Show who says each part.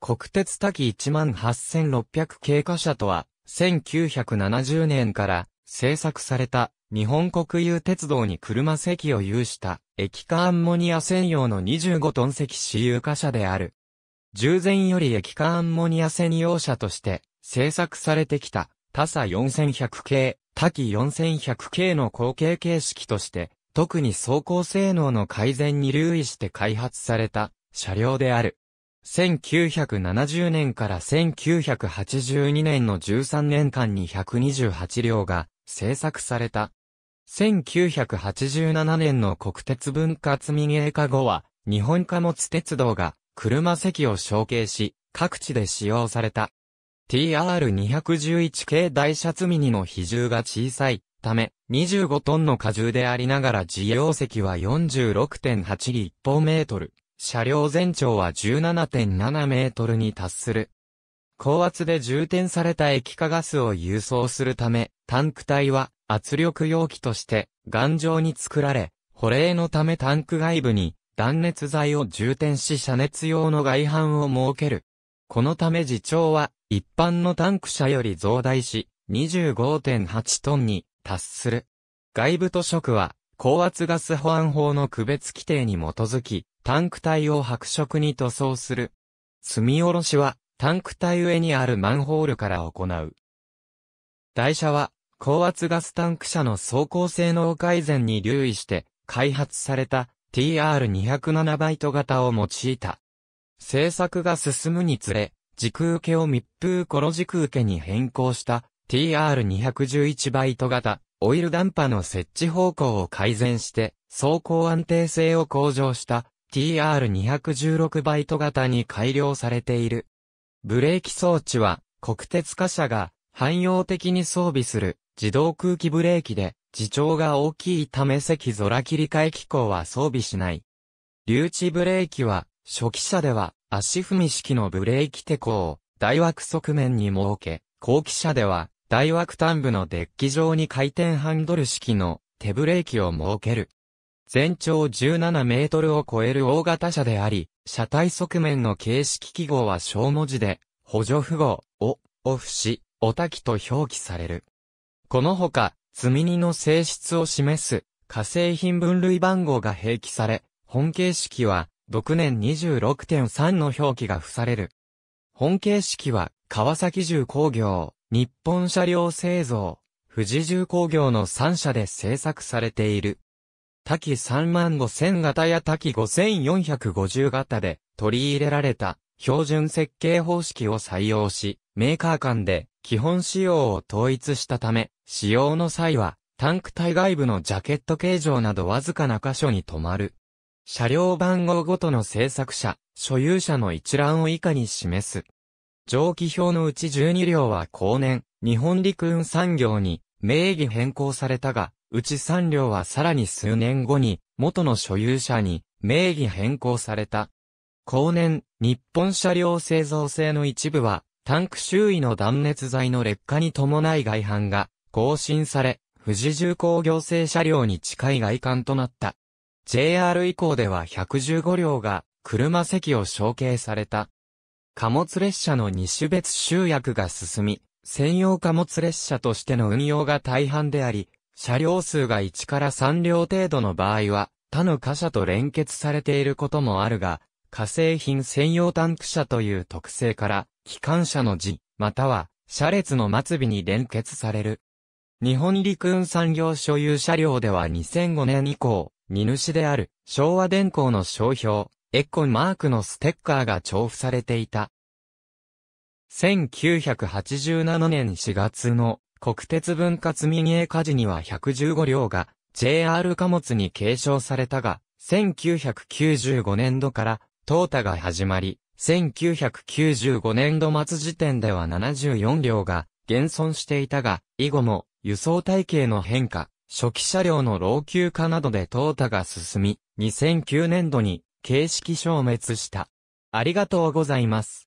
Speaker 1: 国鉄多岐18600経過車とは、1970年から製作された日本国有鉄道に車席を有した液化アンモニア専用の25トン席私有貨車である。従前より液化アンモニア専用車として製作されてきた他差4100系、多岐4100系の後継形式として特に走行性能の改善に留意して開発された車両である。1970年から1982年の13年間に128両が製作された。1987年の国鉄分割民営化後は、日本貨物鉄道が車席を承継し、各地で使用された。TR211 系台車積みにの比重が小さいため、25トンの荷重でありながら自用席は46.8立方メートル。車両全長は17.7メートルに達する。高圧で充填された液化ガスを輸送するため、タンク体は圧力容器として頑丈に作られ、保冷のためタンク外部に断熱材を充填し遮熱用の外板を設ける。このため自長は一般のタンク車より増大し、25.8トンに達する。外部と色は高圧ガス保安法の区別規定に基づき、タンク体を白色に塗装する。積み下ろしは、タンク体上にあるマンホールから行う。台車は、高圧ガスタンク車の走行性能改善に留意して、開発された TR207 バイト型を用いた。製作が進むにつれ、軸受けを密封コロ軸受けに変更した TR211 バイト型オイルダンパの設置方向を改善して、走行安定性を向上した TR216 バイト型に改良されている。ブレーキ装置は、国鉄貨車が汎用的に装備する自動空気ブレーキで、自重が大きいため席空切り替え機構は装備しない。留置ブレーキは、初期車では足踏み式のブレーキ手項を台枠側面に設け、後期車では大枠端部のデッキ上に回転ハンドル式の手ブレーキを設ける。全長17メートルを超える大型車であり、車体側面の形式記号は小文字で、補助符号を、オフし、オタキと表記される。このほか、積み荷の性質を示す、化成品分類番号が併記され、本形式は、独年26.3の表記が付される。本形式は、川崎重工業、日本車両製造、富士重工業の3社で製作されている。多機35000型や多機5450型で取り入れられた標準設計方式を採用し、メーカー間で基本仕様を統一したため、使用の際はタンク体外部のジャケット形状などわずかな箇所に止まる。車両番号ごとの製作者、所有者の一覧を以下に示す。蒸気表のうち12両は後年、日本陸運産業に名義変更されたが、うち3両はさらに数年後に元の所有者に名義変更された。後年、日本車両製造製の一部は、タンク周囲の断熱材の劣化に伴い外反が更新され、富士重工業製車両に近い外観となった。JR 以降では115両が車席を承継された。貨物列車の二種別集約が進み、専用貨物列車としての運用が大半であり、車両数が1から3両程度の場合は、他の貨車と連結されていることもあるが、化成品専用タンク車という特性から、機関車の字、または、車列の末尾に連結される。日本陸運産業所有車両では2005年以降、荷主である昭和電工の商標、エッコンマークのステッカーが重複されていた。1987年4月の国鉄分割民営化時には115両が JR 貨物に継承されたが、1995年度から淘汰が始まり、1995年度末時点では74両が減損していたが、以後も輸送体系の変化、初期車両の老朽化などで淘汰が進み、2009年度に形式消滅した。ありがとうございます。